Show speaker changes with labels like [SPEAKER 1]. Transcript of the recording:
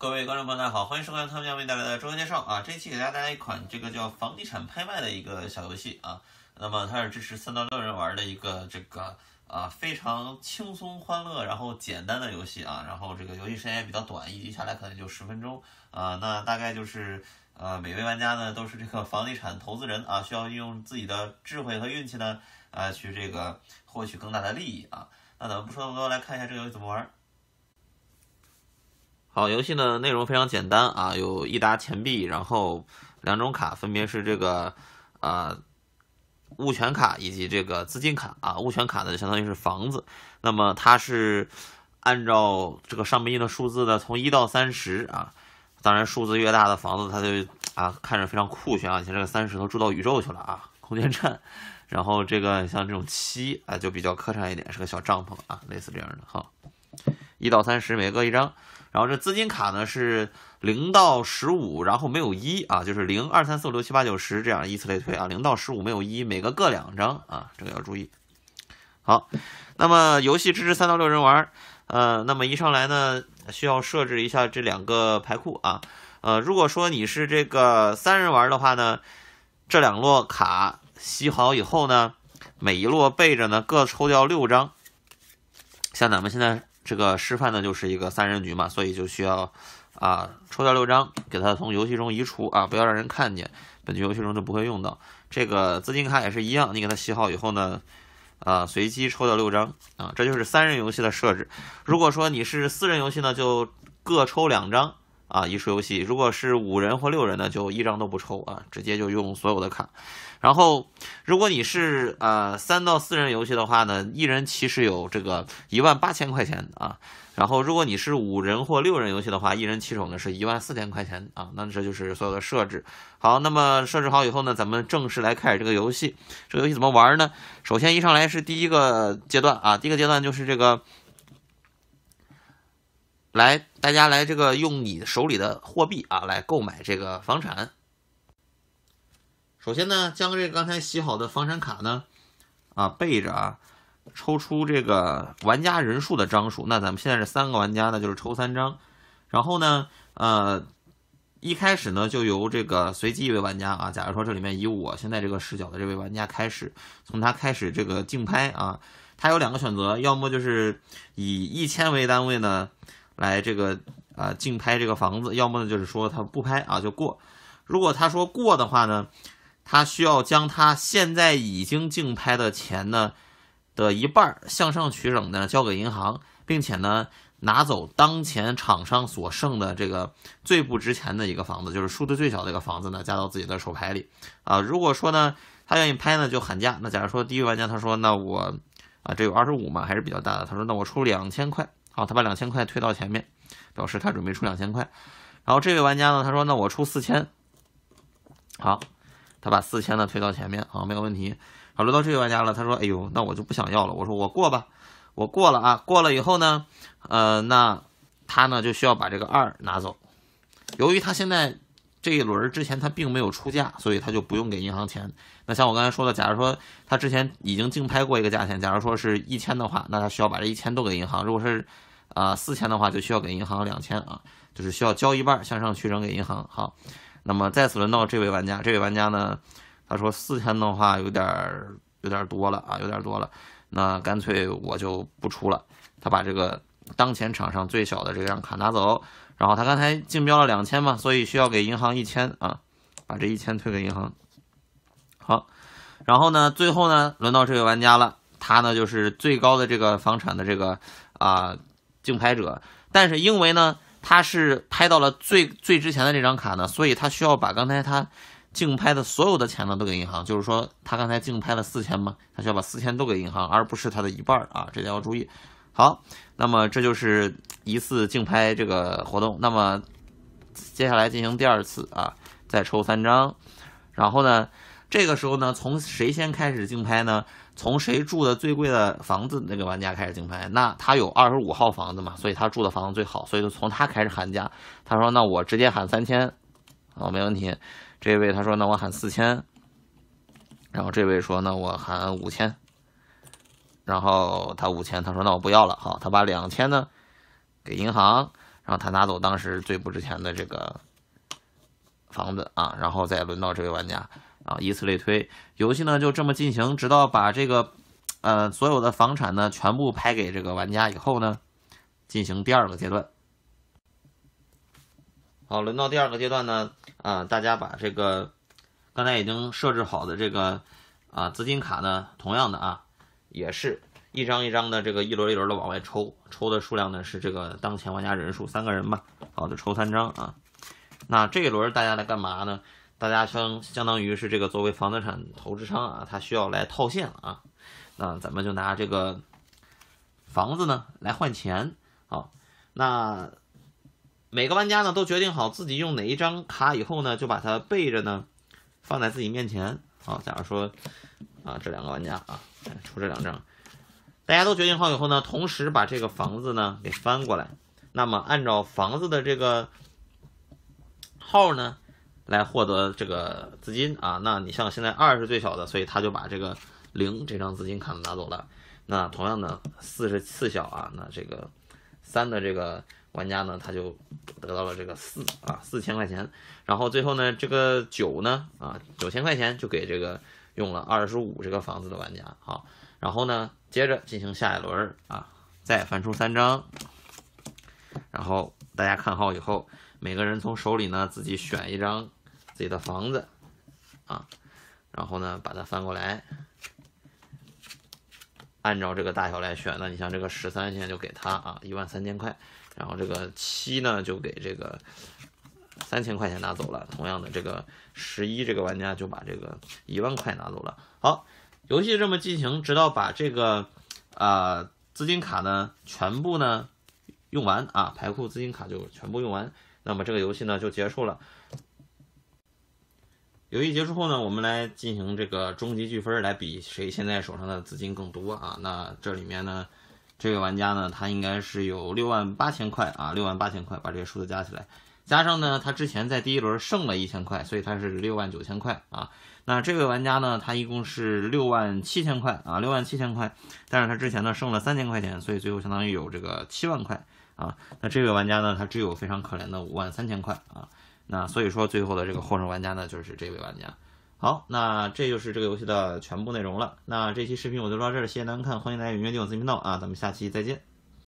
[SPEAKER 1] 各位观众朋友，大家好，欢迎收看汤明亮为大家带来的周游介绍啊！这一期给大家带来一款这个叫房地产拍卖的一个小游戏啊，那么它是支持三到六人玩的一个这个啊非常轻松欢乐，然后简单的游戏啊，然后这个游戏时间也比较短，一局下来可能就十分钟啊。那大概就是呃每位玩家呢都是这个房地产投资人啊，需要运用自己的智慧和运气呢啊去这个获取更大的利益啊。那咱们不说那么多，来看一下这个游戏怎么玩。好，游戏呢内容非常简单啊，有一沓钱币，然后两种卡，分别是这个啊物权卡以及这个资金卡啊。物权卡呢，相当于是房子，那么它是按照这个上面印的数字的，从一到三十啊。当然，数字越大的房子，它就啊看着非常酷炫啊。像这个三十，都住到宇宙去了啊，空间站。然后这个像这种七啊，就比较磕碜一点，是个小帐篷啊，类似这样的哈。一到三十，每个一张。然后这资金卡呢是零到十五，然后没有一啊，就是零二三四五六七八九十这样依次类推啊，零到十五没有一，每个各两张啊，这个要注意。好，那么游戏支持三到六人玩，呃，那么一上来呢需要设置一下这两个牌库啊，呃，如果说你是这个三人玩的话呢，这两摞卡洗好以后呢，每一摞备着呢各抽掉六张，像咱们现在。这个示范呢就是一个三人局嘛，所以就需要，啊，抽掉六张，给它从游戏中移除啊，不要让人看见，本局游戏中就不会用到。这个资金卡也是一样，你给它洗好以后呢，啊，随机抽掉六张啊，这就是三人游戏的设置。如果说你是四人游戏呢，就各抽两张。啊，一出游戏，如果是五人或六人呢，就一张都不抽啊，直接就用所有的卡。然后，如果你是呃三到四人游戏的话呢，一人其实有这个一万八千块钱啊。然后，如果你是五人或六人游戏的话，一人起手呢是一万四千块钱啊。那这就是所有的设置。好，那么设置好以后呢，咱们正式来开始这个游戏。这个游戏怎么玩呢？首先一上来是第一个阶段啊，第一个阶段就是这个。来，大家来这个用你手里的货币啊来购买这个房产。首先呢，将这刚才洗好的房产卡呢啊背着啊，抽出这个玩家人数的张数。那咱们现在是三个玩家呢，就是抽三张。然后呢，呃，一开始呢就由这个随机一位玩家啊，假如说这里面以我现在这个视角的这位玩家开始，从他开始这个竞拍啊，他有两个选择，要么就是以一千为单位呢。来这个啊，竞拍这个房子，要么呢就是说他不拍啊就过。如果他说过的话呢，他需要将他现在已经竞拍的钱呢的一半向上取整呢交给银行，并且呢拿走当前厂商所剩的这个最不值钱的一个房子，就是数字最小的一个房子呢加到自己的手牌里啊。如果说呢他愿意拍呢就喊价。那假如说第一位玩家他说那我啊这有二十五嘛还是比较大的，他说那我出两千块。好，他把两千块推到前面，表示他准备出两千块。然后这位玩家呢，他说：“那我出四千。”好，他把四千呢推到前面。好，没有问题。好，轮到这位玩家了，他说：“哎呦，那我就不想要了。”我说：“我过吧，我过了啊。”过了以后呢，呃，那他呢就需要把这个二拿走。由于他现在这一轮之前他并没有出价，所以他就不用给银行钱。那像我刚才说的，假如说他之前已经竞拍过一个价钱，假如说是一千的话，那他需要把这一千都给银行。如果是啊，四千的话就需要给银行两千啊，就是需要交一半向上取整给银行。好，那么再次轮到这位玩家，这位玩家呢，他说四千的话有点有点多了啊，有点多了，那干脆我就不出了。他把这个当前场上最小的这张卡拿走，然后他刚才竞标了两千嘛，所以需要给银行一千啊，把这一千退给银行。好，然后呢，最后呢，轮到这位玩家了，他呢就是最高的这个房产的这个啊。竞拍者，但是因为呢，他是拍到了最最值钱的这张卡呢，所以他需要把刚才他竞拍的所有的钱呢都给银行，就是说他刚才竞拍了四千嘛，他需要把四千都给银行，而不是他的一半儿啊，这点要注意。好，那么这就是一次竞拍这个活动，那么接下来进行第二次啊，再抽三张，然后呢，这个时候呢，从谁先开始竞拍呢？从谁住的最贵的房子那个玩家开始竞拍，那他有二十五号房子嘛，所以他住的房子最好，所以就从他开始喊价。他说：“那我直接喊三千，好，没问题。”这位他说：“那我喊四千。”然后这位说：“那我喊五千。”然后他五千，他说：“那我不要了，好，他把两千呢给银行，然后他拿走当时最不值钱的这个房子啊，然后再轮到这位玩家。”啊，以此类推，游戏呢就这么进行，直到把这个，呃，所有的房产呢全部拍给这个玩家以后呢，进行第二个阶段。好，轮到第二个阶段呢，啊，大家把这个刚才已经设置好的这个啊资金卡呢，同样的啊，也是一张一张的这个一轮一轮的往外抽，抽的数量呢是这个当前玩家人数三个人吧，好的，抽三张啊。那这一轮大家来干嘛呢？大家相相当于是这个作为房地产投资商啊，他需要来套现啊，那咱们就拿这个房子呢来换钱啊。那每个玩家呢都决定好自己用哪一张卡以后呢，就把它备着呢，放在自己面前啊。假如说啊，这两个玩家啊出这两张，大家都决定好以后呢，同时把这个房子呢给翻过来，那么按照房子的这个号呢。来获得这个资金啊，那你像现在二是最小的，所以他就把这个零这张资金卡拿走了。那同样的四是次小啊，那这个三的这个玩家呢，他就得到了这个四啊四千块钱。然后最后呢，这个九呢啊九千块钱就给这个用了二十五这个房子的玩家。好，然后呢接着进行下一轮啊，再翻出三张，然后大家看好以后，每个人从手里呢自己选一张。自己的房子，啊，然后呢，把它翻过来，按照这个大小来选。那你像这个十三，现在就给他啊，一万三千块。然后这个七呢，就给这个三千块钱拿走了。同样的，这个十一这个玩家就把这个一万块拿走了。好，游戏这么进行，直到把这个啊资金卡呢全部呢用完啊，牌库资金卡就全部用完，那么这个游戏呢就结束了。游戏结束后呢，我们来进行这个终极计分，来比谁现在手上的资金更多啊。那这里面呢，这位玩家呢，他应该是有六万八千块啊，六万八千块，把这些数字加起来，加上呢，他之前在第一轮剩了一千块，所以他是六万九千块啊。那这位玩家呢，他一共是六万七千块啊，六万七千块，但是他之前呢剩了三千块钱，所以最后相当于有这个七万块啊。那这位玩家呢，他只有非常可怜的五万三千块啊。那所以说，最后的这个获胜玩家呢，就是这位玩家。好，那这就是这个游戏的全部内容了。那这期视频我就到这儿，谢谢观看，欢迎来永源地网视频频道啊，咱们下期再见。